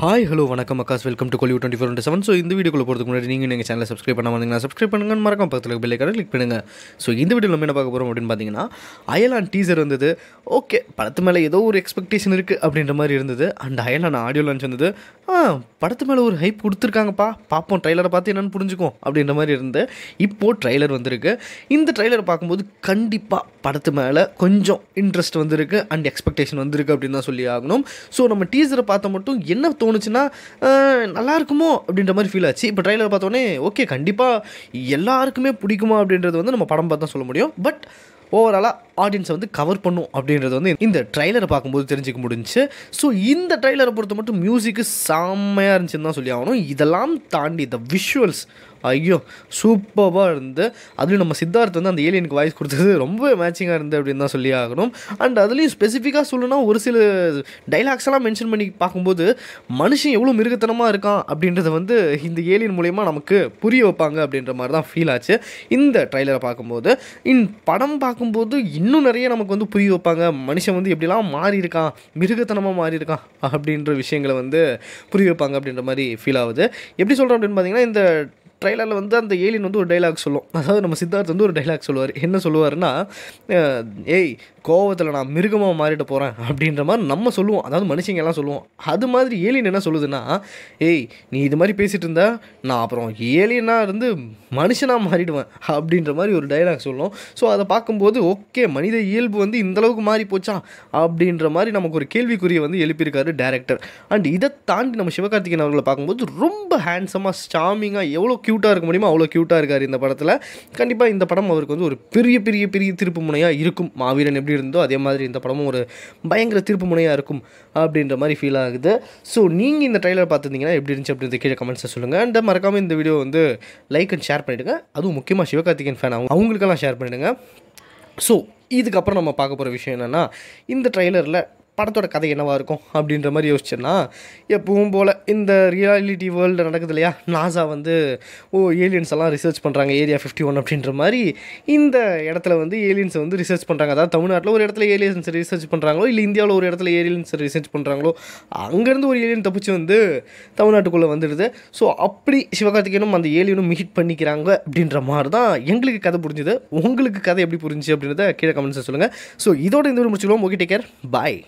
hi hello வணக்கம் அக்காஸ் welcome to கொலி டுவெண்ட்டி ஃபோர் செவன் ஸோ இந்த வீடியோக்குள்ள போகிறதுக்கு முன்னாடி நீங்கள் நீங்கள் சேனலை சப்ஸ்கிரைப் பண்ண வந்தீங்கன்னா சப்ஸ்கிரைப் பண்ணுங்க மறக்காம பக்கத்தில் பெல்லைக்கான கிளிக் பண்ணுங்கள் ஸோ இந்த வீடியோ நம்ம என்ன பார்க்க போகிறோம் அப்படின்னு பார்த்தீங்கன்னா அயலான் டீசர் வந்தது ஓகே படத்து மேலே ஏதோ ஒரு எக்ஸ்பெக்டேஷன் இருக்குது அப்படின்ற மாதிரி இருந்தது அண்ட் அயலான் ஆடியோ லான்ச் வந்தது படத்து மேலே ஒரு ஹைப் கொடுத்துருக்காங்கப்பா பார்ப்போம் ட்ரைலரை பார்த்து என்னென்னு புரிஞ்சுக்கும் அப்படின்ற மாதிரி இருந்து இப்போது ட்ரைலர் வந்திருக்கு இந்த ட்ரைலரை பார்க்கும்போது கண்டிப்பாக படத்து மேலே கொஞ்சம் இன்ட்ரெஸ்ட் வந்திருக்கு அண்ட் எக்ஸ்பெக்டேஷன் வந்திருக்கு அப்படின்னு தான் சொல்லி ஆகணும் ஸோ நம்ம டீசரை பார்த்த மட்டும் என்ன தோணுச்சுன்னா நல்லா இருக்குமோ அப்படின்ற மாதிரி ஃபீல் ஆச்சு இப்போ ட்ரைலர் பார்த்தோன்னே ஓகே கண்டிப்பாக எல்லாருக்குமே பிடிக்குமா அப்படின்றது வந்து நம்ம படம் பார்த்து தான் சொல்ல முடியும் பட் ஓவராலாக ஆடியன்ஸை வந்து கவர் பண்ணும் அப்படின்றது வந்து இந்த ட்ரைலரை பார்க்கும்போது தெரிஞ்சுக்க முடிஞ்சு ஸோ இந்த ட்ரைலரை பொறுத்த மட்டும் மியூசிக்கு செம்மையாக இருந்துச்சுன்னு தான் சொல்லி ஆகணும் இதெல்லாம் தாண்டி த விஷுவல்ஸ் ஐயோ சூப்பராக இருந்து அதுலேயும் நம்ம சித்தார்த் வந்து அந்த ஏலியனுக்கு வாய்ஸ் கொடுத்தது ரொம்ப மேட்சிங்காக இருந்தது அப்படின்னு தான் சொல்லி ஆகணும் அண்ட் அதுலேயும் ஸ்பெசிஃபிக்காக சொல்லணும்னா ஒரு சில டைலாக்ஸ்லாம் மென்ஷன் பண்ணி பார்க்கும்போது மனுஷன் எவ்வளோ மிருகத்தனமாக இருக்கான் அப்படின்றத வந்து இந்த ஏலியன் மூலயமா நமக்கு புரிய வைப்பாங்க அப்படின்ற மாதிரி தான் ஃபீல் ஆச்சு இந்த ட்ரைலரை பார்க்கும்போது இன் படம் பார்க்கும்போது இன்னும் நிறைய நமக்கு வந்து புரிய வைப்பாங்க மனுஷன் வந்து எப்படிலாம் மாறி இருக்கான் மிருகத்தனமாக மாறி இருக்கான் அப்படின்ற விஷயங்களை வந்து புரிய வைப்பாங்க அப்படின்ற மாதிரி ஃபீல் ஆகுது எப்படி சொல்கிறோம் அப்படின்னு பார்த்தீங்கன்னா இந்த ட்ரைலரில் வந்து அந்த ஏலியன் வந்து ஒரு டைலாக் சொல்லும் அதாவது நம்ம சித்தார்த் வந்து ஒரு டைலாக் சொல்லுவார் என்ன சொல்லுவார்னா ஏய் கோவத்தில் நான் மிருகமாக மாறிட்டு போகிறேன் அப்படின்ற மாதிரி நம்ம சொல்லுவோம் அதாவது மனுஷங்க எல்லாம் சொல்லுவோம் அது மாதிரி ஏலியன் என்ன சொல்லுதுன்னா ஏய் நீ இது மாதிரி பேசிகிட்டு இருந்தா நான் அப்புறம் ஏலியனாக இருந்து மனுஷனாக மாறிடுவேன் அப்படின்ற மாதிரி ஒரு டைலாக் சொல்லுவோம் ஸோ அதை பார்க்கும்போது ஓகே மனித இயல்பு வந்து இந்தளவுக்கு மாறி போச்சா அப்படின்ற மாதிரி நமக்கு ஒரு கேள்விக்குறியை வந்து எழுப்பியிருக்காரு டேரக்டர் அண்ட் இதை தாண்டி நம்ம சிவகார்த்திகேயன் அவர்களை பார்க்கும்போது ரொம்ப ஹேண்ட்ஸமாக ஸ்டாமிங்காக எவ்வளோ க்யூட்டாக இருக்க முடியுமோ அவ்வளோ க்யூட்டாக இருக்கார் இந்த படத்தில் கண்டிப்பாக இந்த படம் அவருக்கு வந்து ஒரு பெரிய பெரிய பெரிய திருப்பு முனையாக இருக்கும் மாவீரன் எப்படி இருந்தோ அதே மாதிரி இந்த படமும் ஒரு பயங்கர திருப்பு முனையாக இருக்கும் அப்படின்ற மாதிரி ஃபீல் ஆகுது ஸோ நீங்கள் இந்த ட்ரைலர் பார்த்துருந்தீங்கன்னா எப்படி இருந்துச்சு அப்படின்றது கீழே கமெண்ட்ஸை சொல்லுங்கள் அண்ட் மறக்காமல் இந்த வீடியோ வந்து லைக் அண்ட் ஷேர் பண்ணிவிடுங்க அதுவும் முக்கியமாக சிவகார்த்திகேயன் ஃபேன் அவங்க அவங்களுக்கெல்லாம் ஷேர் பண்ணிவிடுங்க ஸோ இதுக்கப்புறம் நம்ம பார்க்க போகிற விஷயம் என்னென்னா இந்த ட்ரைலரில் படத்தோட கதை என்னவாக இருக்கும் அப்படின்ற மாதிரி யோசிச்சேன்னா எப்பவும் போல் இந்த ரியாலிட்டி வேர்ல்டு நடக்குது இல்லையா நாசா வந்து ஓ ஏலியன்ஸ் எல்லாம் ரிசர்ச் பண்ணுறாங்க ஏரியா ஃபிஃப்டி ஒன் அப்படின்ற மாதிரி இந்த இடத்துல வந்து ஏலியன்ஸை வந்து ரிசர்ச் பண்ணுறாங்க அதாவது தமிழ்நாட்டில் ஒரு இடத்துல ஏலியன்ஸ் ரிசர்ச் பண்ணுறாங்களோ இல்லை இந்தியாவில் ஒரு இடத்துல ஏலியன்ஸ் ரிசர்ச் பண்ணுறாங்களோ அங்கேருந்து ஒரு ஏலியன் தப்பிச்சு வந்து தமிழ்நாட்டுக்குள்ளே வந்துடுது ஸோ அப்படி சிவகார்த்திகேயனும் அந்த ஏலியனும் மீட் பண்ணிக்கிறாங்க அப்படின்ற மாதிரி தான் எங்களுக்கு கதை புரிஞ்சுது உங்களுக்கு கதை எப்படி புரிஞ்சு அப்படின்றத கீழே கமெண்ட்ஸை சொல்லுங்கள் ஸோ இதோட இந்த ஒரு முடிச்சுக்கலாம் ஓகே டேக் கேர் பாய்